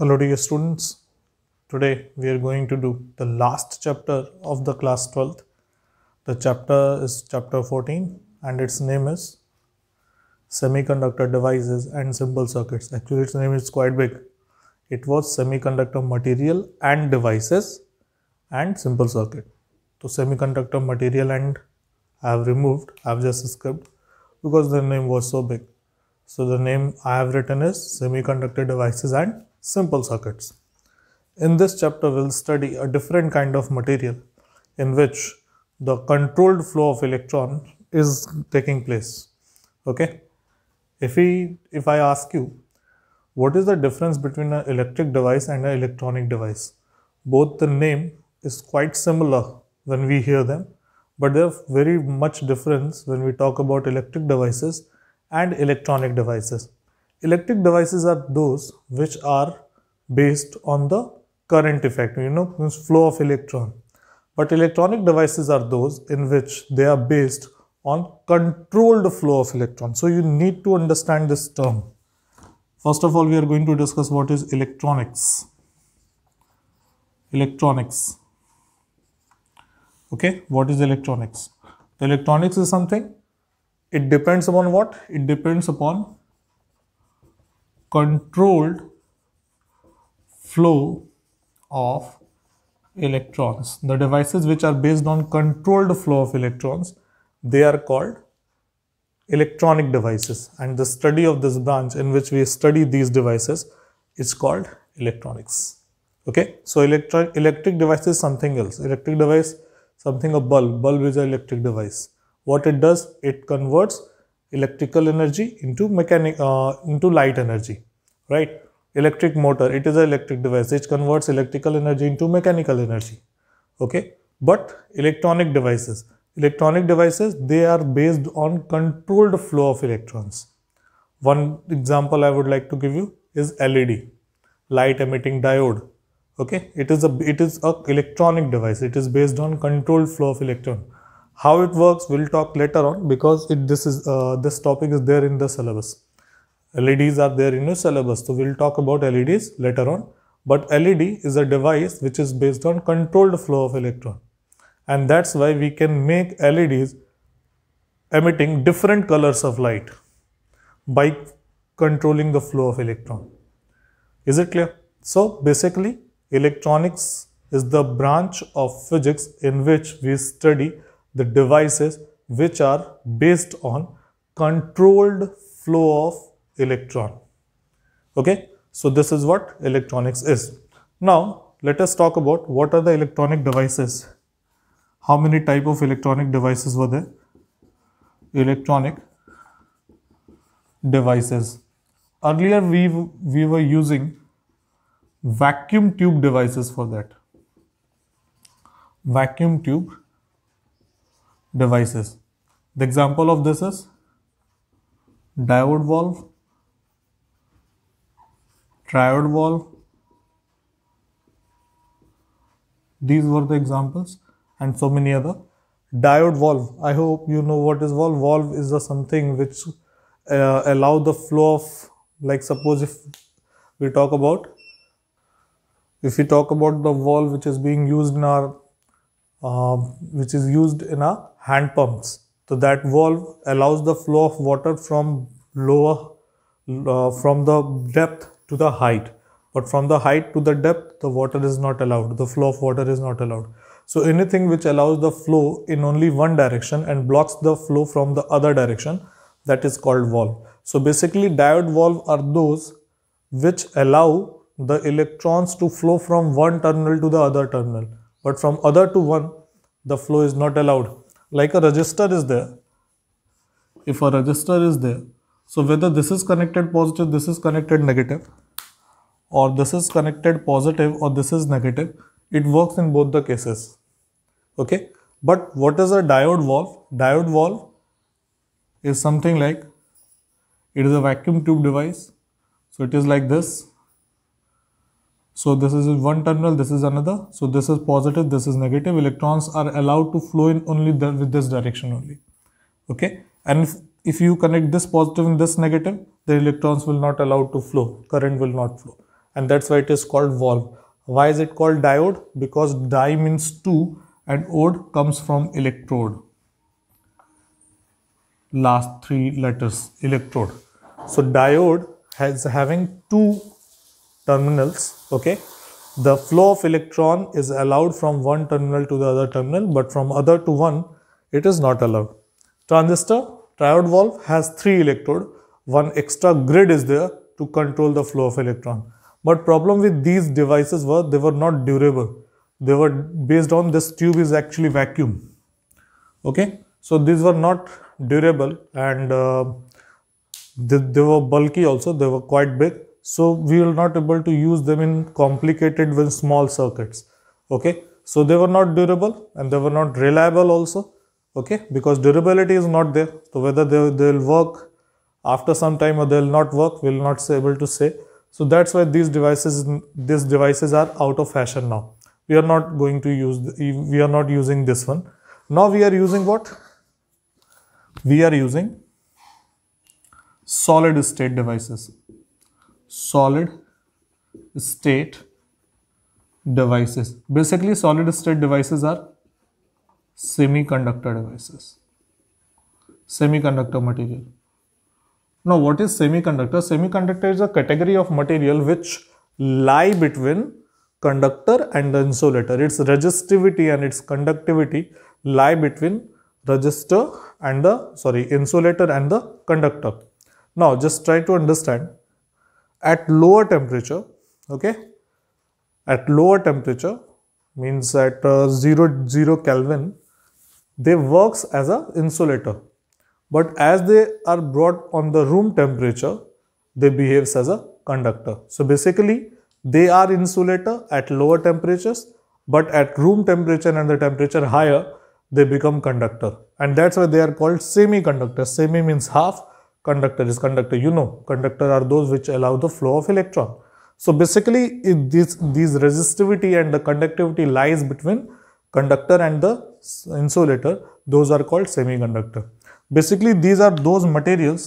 Hello dear students, today we are going to do the last chapter of the class 12th. The chapter is chapter 14 and its name is Semiconductor Devices and Simple Circuits. Actually its name is quite big. It was Semiconductor Material and Devices and Simple Circuit. So Semiconductor Material and I have removed, I have just skipped because the name was so big. So the name I have written is Semiconductor Devices and simple circuits. In this chapter, we'll study a different kind of material in which the controlled flow of electron is taking place. Okay. If we, if I ask you, what is the difference between an electric device and an electronic device? Both the name is quite similar when we hear them, but there's very much difference when we talk about electric devices and electronic devices electric devices are those which are based on the current effect, you know, means flow of electron. But electronic devices are those in which they are based on controlled flow of electron. So you need to understand this term. First of all, we are going to discuss what is electronics. Electronics. Okay, what is electronics? electronics is something, it depends upon what? It depends upon controlled flow of electrons. The devices which are based on controlled flow of electrons, they are called electronic devices and the study of this branch in which we study these devices is called electronics. Okay, so electro electric device is something else. Electric device, something a bulb. Bulb is an electric device. What it does, it converts electrical energy into mechanic uh, into light energy right electric motor it is an electric device which converts electrical energy into mechanical energy okay but electronic devices electronic devices they are based on controlled flow of electrons one example i would like to give you is led light emitting diode okay it is a it is a electronic device it is based on controlled flow of electron how it works, we'll talk later on because it, this is uh, this topic is there in the syllabus. LEDs are there in your syllabus, so we'll talk about LEDs later on. But LED is a device which is based on controlled flow of electron, and that's why we can make LEDs emitting different colors of light by controlling the flow of electron. Is it clear? So basically, electronics is the branch of physics in which we study the devices which are based on controlled flow of electron. Okay, so this is what electronics is. Now, let us talk about what are the electronic devices. How many type of electronic devices were there? Electronic devices. Earlier we, we were using vacuum tube devices for that. Vacuum tube devices. The example of this is diode valve, triode valve. These were the examples and so many other. Diode valve, I hope you know what is valve. Valve is the something which uh, allow the flow of like suppose if we talk about if we talk about the valve which is being used in our uh, which is used in our hand pumps. So that valve allows the flow of water from lower, uh, from the depth to the height. But from the height to the depth, the water is not allowed. The flow of water is not allowed. So anything which allows the flow in only one direction and blocks the flow from the other direction, that is called valve. So basically diode valve are those which allow the electrons to flow from one terminal to the other terminal. But from other to one, the flow is not allowed like a resistor is there if a resistor is there so whether this is connected positive this is connected negative or this is connected positive or this is negative it works in both the cases okay but what is a diode valve diode valve is something like it is a vacuum tube device so it is like this so this is one terminal, this is another. So this is positive, this is negative. Electrons are allowed to flow in only the, with this direction only. Okay. And if, if you connect this positive and this negative, the electrons will not allowed to flow. Current will not flow. And that's why it is called valve. Why is it called diode? Because di means two and ode comes from electrode. Last three letters, electrode. So diode has having two terminals, okay, the flow of electron is allowed from one terminal to the other terminal, but from other to one, it is not allowed. Transistor triode valve has three electrode, one extra grid is there to control the flow of electron. But problem with these devices were they were not durable. They were based on this tube is actually vacuum. Okay, so these were not durable and uh, they, they were bulky also, they were quite big so we were not able to use them in complicated when small circuits okay so they were not durable and they were not reliable also okay because durability is not there so whether they, they'll work after some time or they'll not work we'll not say, able to say so that's why these devices these devices are out of fashion now we are not going to use we are not using this one now we are using what we are using solid state devices solid state devices. Basically, solid state devices are semiconductor devices, semiconductor material. Now, what is semiconductor? Semiconductor is a category of material which lie between conductor and the insulator. Its resistivity and its conductivity lie between resistor and the sorry insulator and the conductor. Now, just try to understand at lower temperature okay at lower temperature means at uh, 0 0 kelvin they works as a insulator but as they are brought on the room temperature they behaves as a conductor so basically they are insulator at lower temperatures but at room temperature and the temperature higher they become conductor and that's why they are called semiconductor semi means half conductor is conductor you know conductor are those which allow the flow of electron so basically this these resistivity and the conductivity lies between conductor and the insulator those are called semiconductor basically these are those materials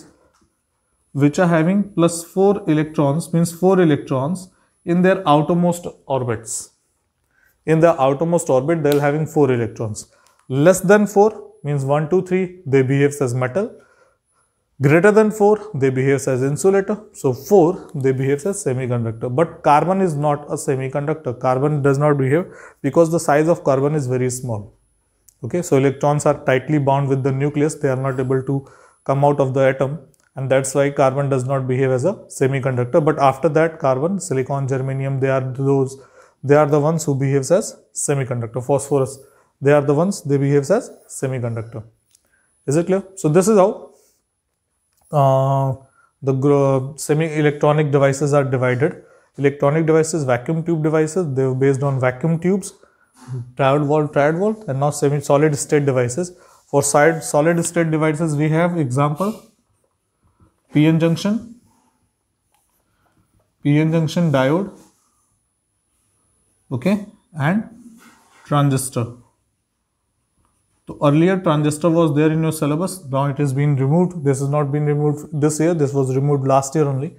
which are having plus 4 electrons means 4 electrons in their outermost orbits in the outermost orbit they'll having 4 electrons less than 4 means 1 2 3 they behaves as metal Greater than 4, they behaves as insulator. So 4, they behaves as semiconductor. But carbon is not a semiconductor. Carbon does not behave because the size of carbon is very small. Okay, so electrons are tightly bound with the nucleus. They are not able to come out of the atom. And that's why carbon does not behave as a semiconductor. But after that, carbon, silicon, germanium, they are those, they are the ones who behaves as semiconductor. Phosphorus, they are the ones, they behaves as semiconductor. Is it clear? So this is how uh, the semi-electronic devices are divided. Electronic devices, vacuum tube devices, they were based on vacuum tubes, triad volt, triad volt, and now semi-solid state devices. For side solid state devices, we have example PN junction, PN junction diode, okay, and transistor. So earlier transistor was there in your syllabus. Now it has been removed. This has not been removed this year. This was removed last year only.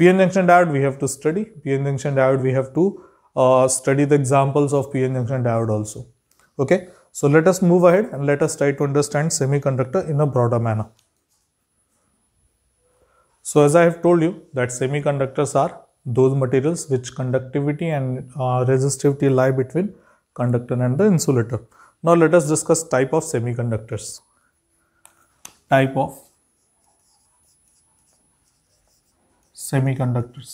PN junction diode we have to study. PN junction diode we have to uh, study the examples of PN junction diode also. Okay. So let us move ahead and let us try to understand semiconductor in a broader manner. So as I have told you that semiconductors are those materials which conductivity and uh, resistivity lie between conductor and the insulator. Now let us discuss type of semiconductors. Type of semiconductors.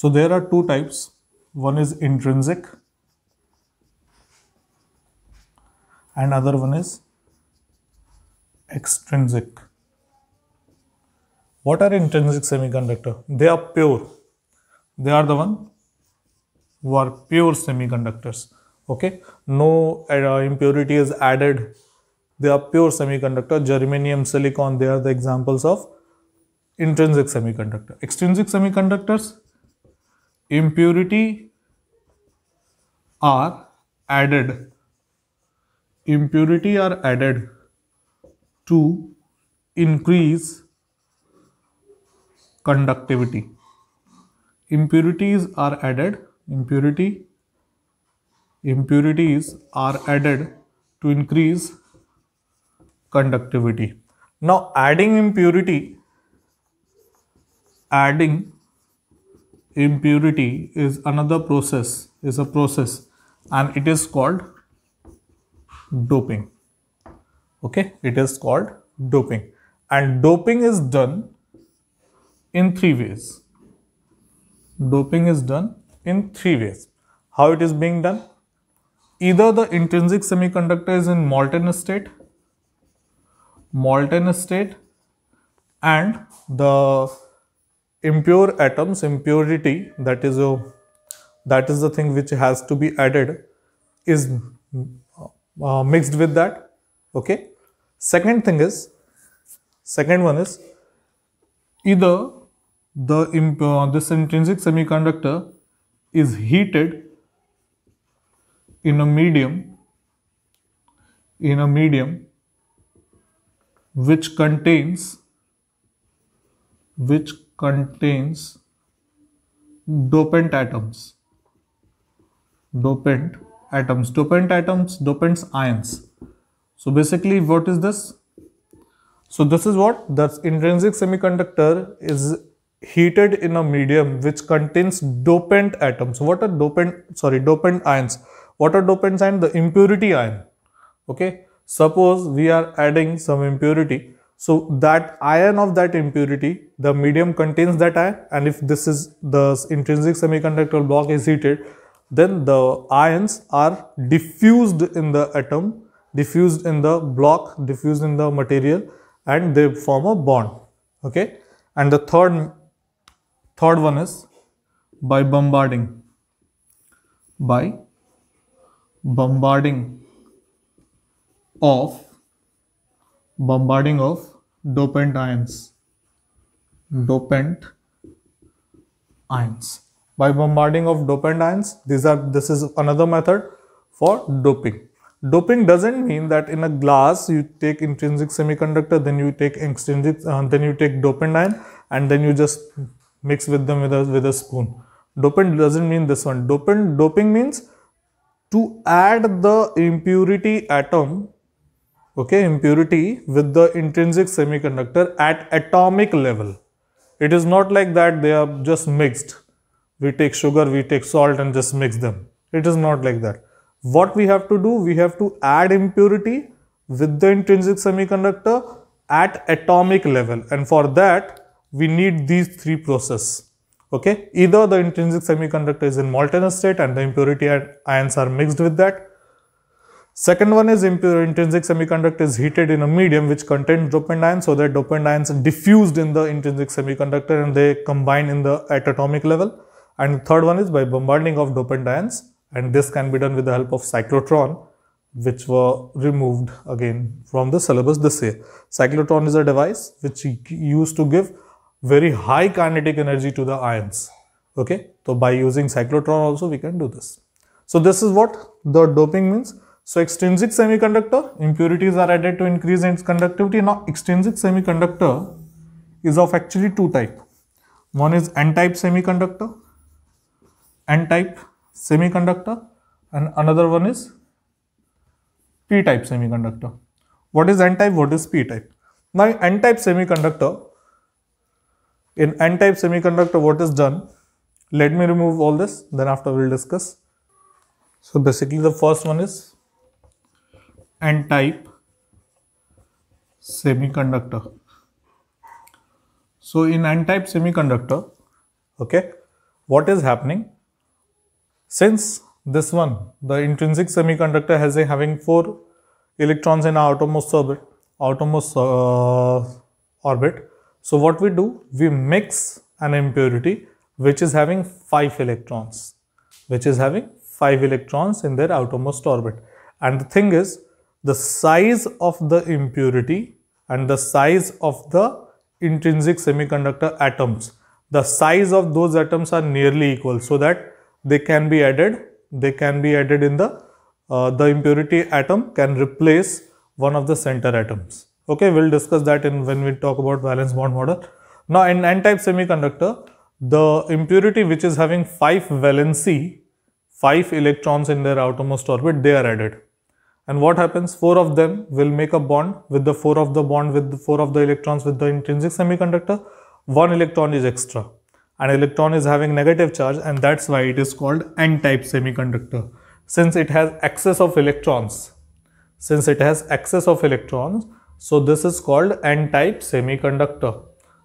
So there are two types. One is intrinsic and other one is extrinsic. What are intrinsic semiconductor? They are pure they are the one who are pure semiconductors okay no uh, impurity is added they are pure semiconductor germanium silicon they are the examples of intrinsic semiconductor extrinsic semiconductors impurity are added impurity are added to increase conductivity impurities are added impurity impurities are added to increase conductivity now adding impurity adding impurity is another process is a process and it is called doping okay it is called doping and doping is done in three ways doping is done in three ways. How it is being done? Either the intrinsic semiconductor is in molten state, molten state and the impure atoms, impurity that is a, that is the thing which has to be added is uh, mixed with that. Okay. Second thing is, second one is either the uh, this intrinsic semiconductor is heated in a medium in a medium which contains which contains dopant atoms dopant atoms dopant atoms dopants ions so basically what is this so this is what the intrinsic semiconductor is heated in a medium which contains dopant atoms. What are dopant, sorry, dopant ions? What are dopant ions? The impurity ion. Okay. Suppose we are adding some impurity. So that ion of that impurity, the medium contains that ion and if this is the intrinsic semiconductor block is heated, then the ions are diffused in the atom, diffused in the block, diffused in the material and they form a bond. Okay. And the third Third one is by bombarding. By bombarding of bombarding of dopant ions. Dopant ions. By bombarding of dopant ions, these are this is another method for doping. Doping doesn't mean that in a glass you take intrinsic semiconductor, then you take extrinsic, uh, then you take dopant ion, and then you just mix with them with a, with a spoon. Dopant doesn't mean this one. Dopant, doping means to add the impurity atom, okay, impurity with the intrinsic semiconductor at atomic level. It is not like that they are just mixed. We take sugar, we take salt and just mix them. It is not like that. What we have to do, we have to add impurity with the intrinsic semiconductor at atomic level and for that we need these three processes. Okay, either the intrinsic semiconductor is in molten state and the impurity ions are mixed with that. Second one is impure intrinsic semiconductor is heated in a medium which contains dopant ions so that dopant ions are diffused in the intrinsic semiconductor and they combine in the at atomic level. And third one is by bombarding of dopant ions and this can be done with the help of cyclotron which were removed again from the syllabus this year. Cyclotron is a device which used to give very high kinetic energy to the ions. Okay, so by using cyclotron also we can do this. So this is what the doping means. So extrinsic semiconductor, impurities are added to increase its conductivity. Now extrinsic semiconductor is of actually two type. One is n-type semiconductor, n-type semiconductor and another one is p-type semiconductor. What is n-type, what is p-type? Now n-type semiconductor in n-type semiconductor, what is done? Let me remove all this, then after we'll discuss. So basically the first one is n-type semiconductor. So in n-type semiconductor, okay, what is happening? Since this one, the intrinsic semiconductor has a having four electrons in outermost orbit, outermost uh, orbit, so what we do, we mix an impurity which is having 5 electrons, which is having 5 electrons in their outermost orbit. And the thing is, the size of the impurity and the size of the intrinsic semiconductor atoms, the size of those atoms are nearly equal so that they can be added, they can be added in the, uh, the impurity atom can replace one of the center atoms okay we'll discuss that in when we talk about valence bond model now in n-type semiconductor the impurity which is having 5 valency 5 electrons in their outermost orbit they are added and what happens 4 of them will make a bond with the 4 of the bond with the 4 of the electrons with the intrinsic semiconductor one electron is extra an electron is having negative charge and that's why it is called n-type semiconductor since it has excess of electrons since it has excess of electrons so this is called n-type semiconductor.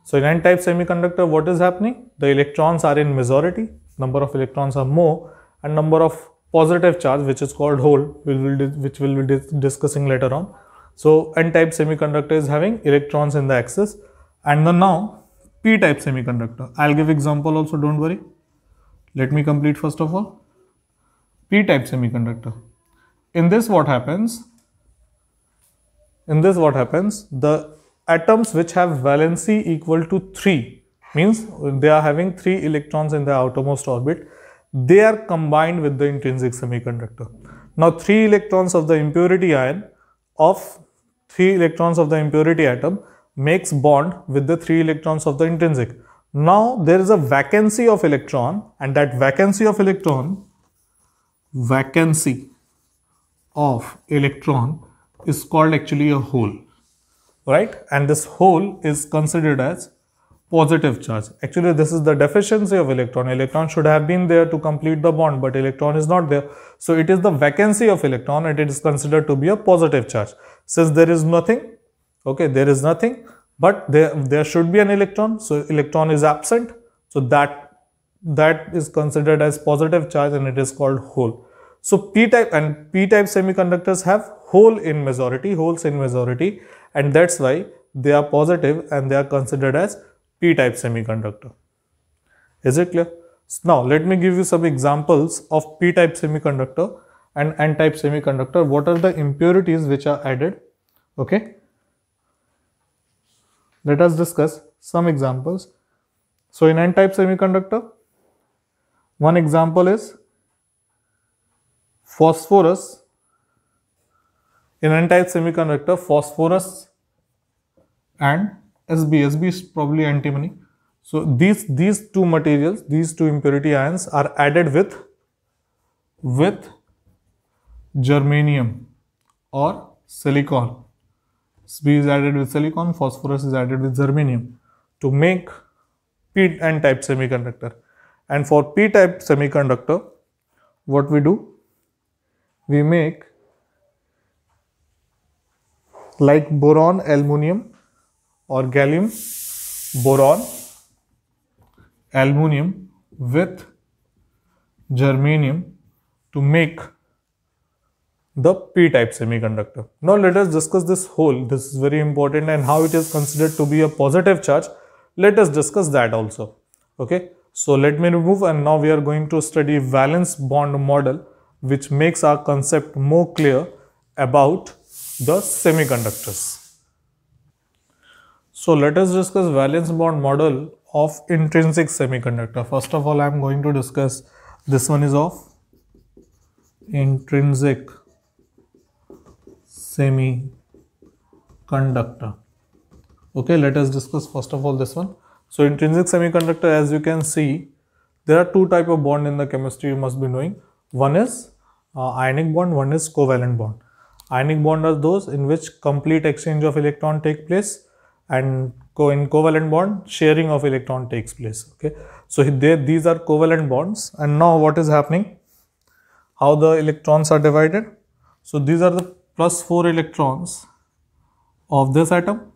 So in n-type semiconductor, what is happening? The electrons are in majority, number of electrons are more and number of positive charge which is called hole which we'll be discussing later on. So n-type semiconductor is having electrons in the axis and then now p-type semiconductor. I'll give example also don't worry. Let me complete first of all. p-type semiconductor. In this what happens in this what happens the atoms which have valency equal to 3 means they are having 3 electrons in the outermost orbit they are combined with the intrinsic semiconductor now 3 electrons of the impurity ion of 3 electrons of the impurity atom makes bond with the 3 electrons of the intrinsic now there is a vacancy of electron and that vacancy of electron vacancy of electron is called actually a hole, right? And this hole is considered as positive charge. Actually, this is the deficiency of electron. Electron should have been there to complete the bond, but electron is not there. So it is the vacancy of electron and it is considered to be a positive charge. Since there is nothing, okay, there is nothing, but there, there should be an electron. So electron is absent. So that that is considered as positive charge and it is called hole. So p-type and p-type semiconductors have whole in majority, holes in majority and that's why they are positive and they are considered as p-type semiconductor. Is it clear? Now let me give you some examples of p-type semiconductor and n-type semiconductor. What are the impurities which are added? Okay. Let us discuss some examples. So in n-type semiconductor, one example is phosphorus in n-type semiconductor, phosphorus and SB. SB is probably antimony. So these, these two materials, these two impurity ions are added with, with germanium or silicon. SB is added with silicon, phosphorus is added with germanium to make p-n-type semiconductor. And for p-type semiconductor, what we do? We make like boron, aluminium or gallium, boron, aluminium with germanium to make the p-type semiconductor. Now let us discuss this hole. This is very important and how it is considered to be a positive charge. Let us discuss that also. Okay. So let me remove and now we are going to study valence bond model which makes our concept more clear about the semiconductors. So let us discuss valence bond model of intrinsic semiconductor. First of all, I am going to discuss this one is of intrinsic semiconductor. Okay, let us discuss first of all this one. So intrinsic semiconductor, as you can see, there are two type of bond in the chemistry you must be knowing. One is uh, ionic bond, one is covalent bond. Ionic bond are those in which complete exchange of electron take place and co in covalent bond sharing of electron takes place. Okay. So they, these are covalent bonds and now what is happening? How the electrons are divided? So these are the plus 4 electrons of this atom.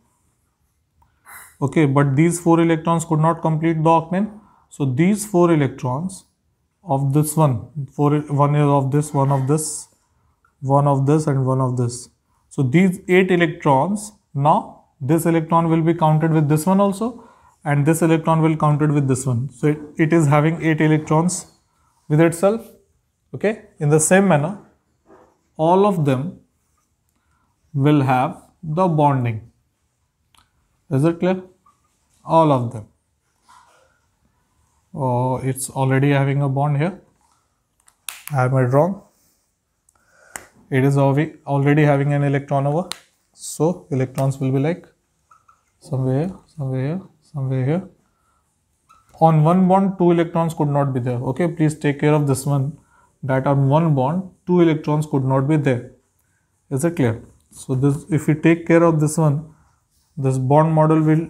Okay, but these 4 electrons could not complete the octane. So these 4 electrons of this one, four, one is of this, one of this, one of this and one of this. So these 8 electrons, now this electron will be counted with this one also and this electron will counted with this one. So it, it is having 8 electrons with itself. Okay. In the same manner, all of them will have the bonding. Is it clear? All of them. Oh, it's already having a bond here. Am I wrong? it is already having an electron over so electrons will be like somewhere somewhere here somewhere here on one bond two electrons could not be there okay please take care of this one that on one bond two electrons could not be there is it clear so this if you take care of this one this bond model will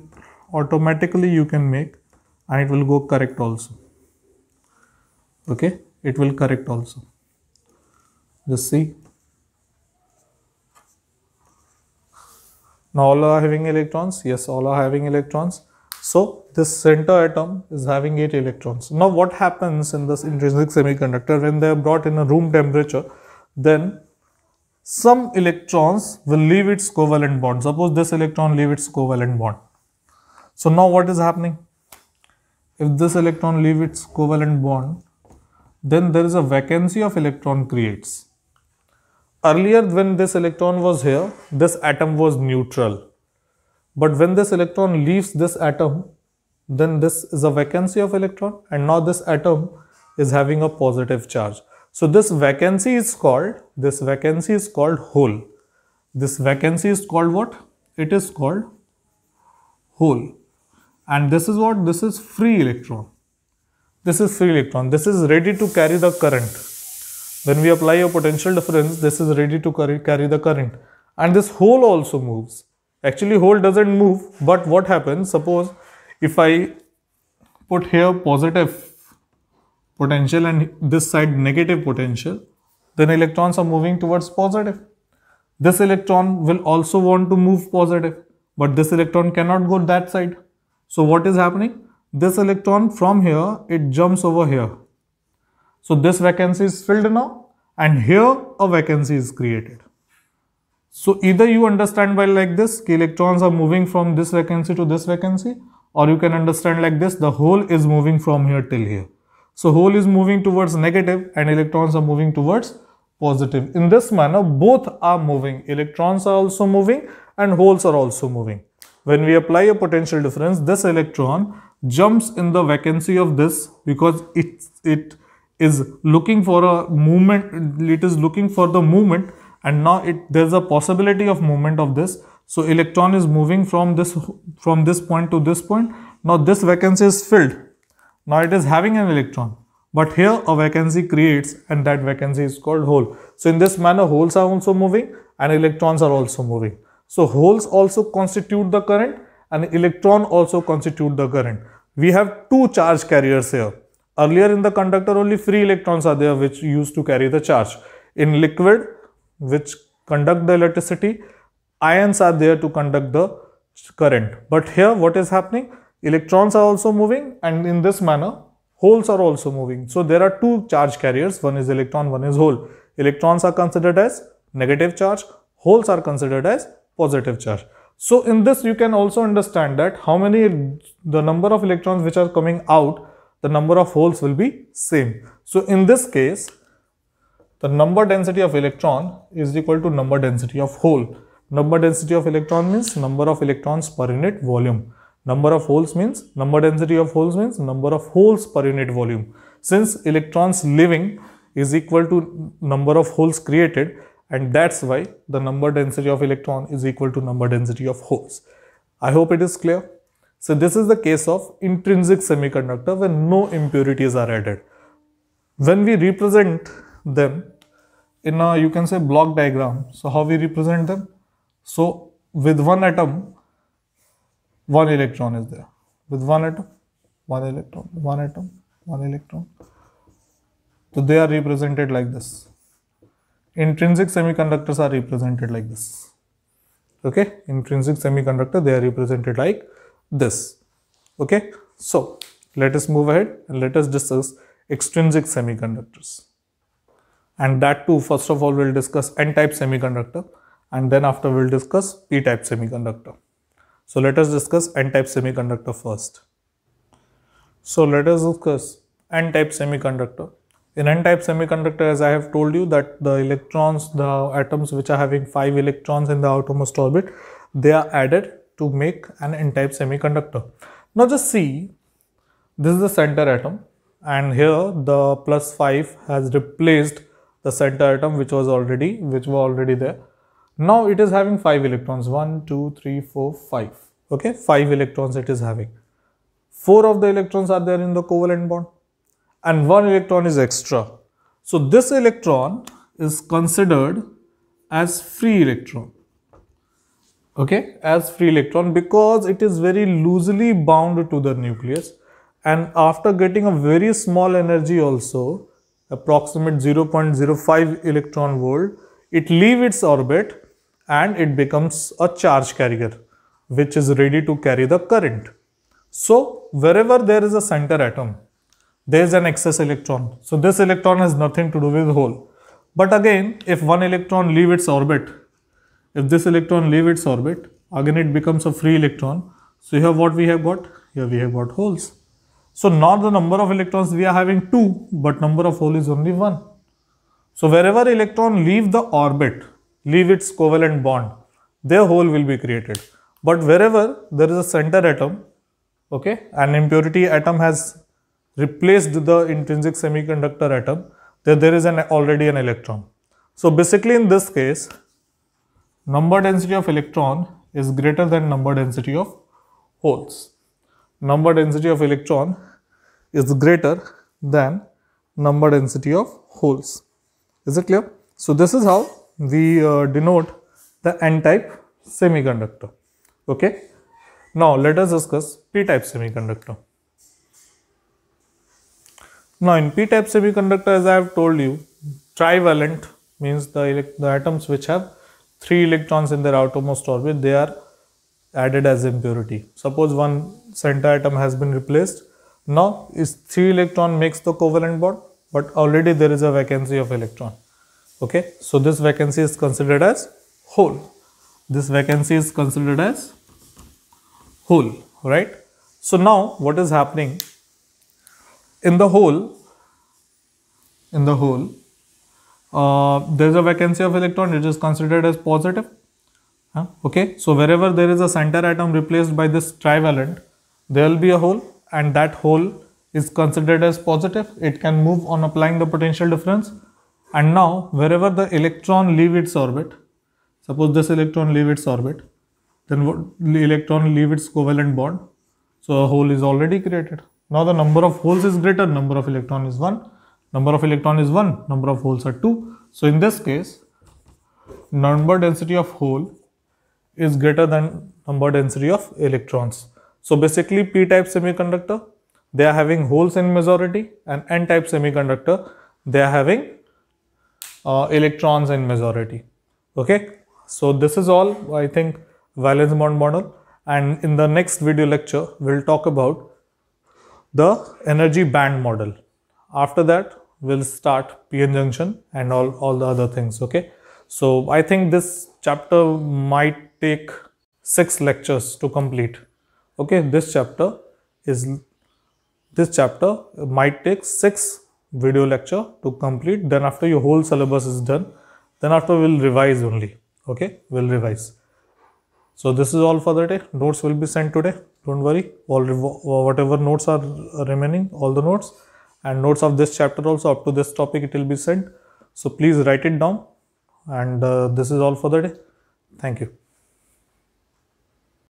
automatically you can make and it will go correct also okay it will correct also just see Now all are having electrons? Yes, all are having electrons. So this center atom is having 8 electrons. Now what happens in this intrinsic semiconductor when they are brought in a room temperature, then some electrons will leave its covalent bond. Suppose this electron leave its covalent bond. So now what is happening? If this electron leave its covalent bond, then there is a vacancy of electron creates earlier when this electron was here, this atom was neutral. But when this electron leaves this atom, then this is a vacancy of electron and now this atom is having a positive charge. So this vacancy is called, this vacancy is called hole. This vacancy is called what? It is called hole. And this is what? This is free electron. This is free electron. This is ready to carry the current. When we apply a potential difference, this is ready to carry the current. And this hole also moves. Actually, hole doesn't move, but what happens? Suppose if I put here positive potential and this side negative potential, then electrons are moving towards positive. This electron will also want to move positive, but this electron cannot go that side. So what is happening? This electron from here, it jumps over here so this vacancy is filled now and here a vacancy is created. So either you understand by like this electrons are moving from this vacancy to this vacancy or you can understand like this the hole is moving from here till here. So hole is moving towards negative and electrons are moving towards positive. In this manner both are moving electrons are also moving and holes are also moving. When we apply a potential difference this electron jumps in the vacancy of this because it, it is looking for a movement it is looking for the movement and now it there's a possibility of movement of this so electron is moving from this from this point to this point now this vacancy is filled now it is having an electron but here a vacancy creates and that vacancy is called hole so in this manner holes are also moving and electrons are also moving so holes also constitute the current and electron also constitute the current we have two charge carriers here Earlier in the conductor only free electrons are there which used to carry the charge. In liquid which conduct the electricity, ions are there to conduct the current. But here what is happening? Electrons are also moving and in this manner holes are also moving. So there are two charge carriers, one is electron, one is hole. Electrons are considered as negative charge, holes are considered as positive charge. So in this you can also understand that how many the number of electrons which are coming out the number of holes will be same. So in this case, the number density of electron is equal to number density of hole. Number density of electron means number of electrons per unit volume. Number of holes means number density of holes means number of holes per unit volume. Since electrons leaving is equal to number of holes created and that's why the number density of electron is equal to number density of holes. I hope it is clear. So this is the case of intrinsic semiconductor when no impurities are added. When we represent them in a, you can say, block diagram. So how we represent them? So with one atom, one electron is there. With one atom, one electron, one atom, one electron. So they are represented like this. Intrinsic semiconductors are represented like this. Okay, intrinsic semiconductor, they are represented like this. Okay, so let us move ahead and let us discuss extrinsic semiconductors. And that too, first of all, we'll discuss n-type semiconductor and then after we'll discuss p-type semiconductor. So let us discuss n-type semiconductor first. So let us discuss n-type semiconductor. In n-type semiconductor, as I have told you that the electrons, the atoms which are having 5 electrons in the outermost orbit, they are added to make an n-type semiconductor. Now just see, this is the center atom and here the plus 5 has replaced the center atom which was already, which were already there. Now it is having 5 electrons, 1, 2, 3, 4, 5, okay, 5 electrons it is having. 4 of the electrons are there in the covalent bond and 1 electron is extra. So this electron is considered as free electron okay as free electron because it is very loosely bound to the nucleus and after getting a very small energy also approximate 0.05 electron volt it leave its orbit and it becomes a charge carrier which is ready to carry the current so wherever there is a center atom there is an excess electron so this electron has nothing to do with hole but again if one electron leave its orbit if this electron leave its orbit, again it becomes a free electron. So here what we have got? Here we have got holes. So not the number of electrons we are having 2, but number of hole is only 1. So wherever electron leave the orbit, leave its covalent bond, their hole will be created. But wherever there is a center atom, okay, an impurity atom has replaced the intrinsic semiconductor atom, then there is an already an electron. So basically in this case, number density of electron is greater than number density of holes. Number density of electron is greater than number density of holes. Is it clear? So this is how we uh, denote the n-type semiconductor. Okay. Now let us discuss p-type semiconductor. Now in p-type semiconductor as I have told you, trivalent means the, the atoms which have three electrons in their outermost orbit, they are added as impurity. Suppose one center atom has been replaced. Now, is three electron makes the covalent bond, but already there is a vacancy of electron. Okay, so this vacancy is considered as hole. This vacancy is considered as hole, right? So now, what is happening in the hole? In the hole, uh, there is a vacancy of electron, it is considered as positive. Okay, so wherever there is a center atom replaced by this trivalent, there will be a hole and that hole is considered as positive. It can move on applying the potential difference. And now, wherever the electron leave its orbit, suppose this electron leave its orbit, then the electron leave its covalent bond. So a hole is already created. Now the number of holes is greater, number of electron is 1 number of electron is 1, number of holes are 2. So, in this case number density of hole is greater than number density of electrons. So, basically p-type semiconductor they are having holes in majority and n-type semiconductor they are having uh, electrons in majority. Okay. So, this is all I think valence bond model and in the next video lecture we will talk about the energy band model. After that will start PN junction and all, all the other things. Okay. So I think this chapter might take six lectures to complete. Okay. This chapter is, this chapter might take six video lecture to complete. Then after your whole syllabus is done, then after we'll revise only. Okay. We'll revise. So this is all for the day. Notes will be sent today. Don't worry. All whatever notes are remaining, all the notes and notes of this chapter also up to this topic it will be sent so please write it down and uh, this is all for the day thank you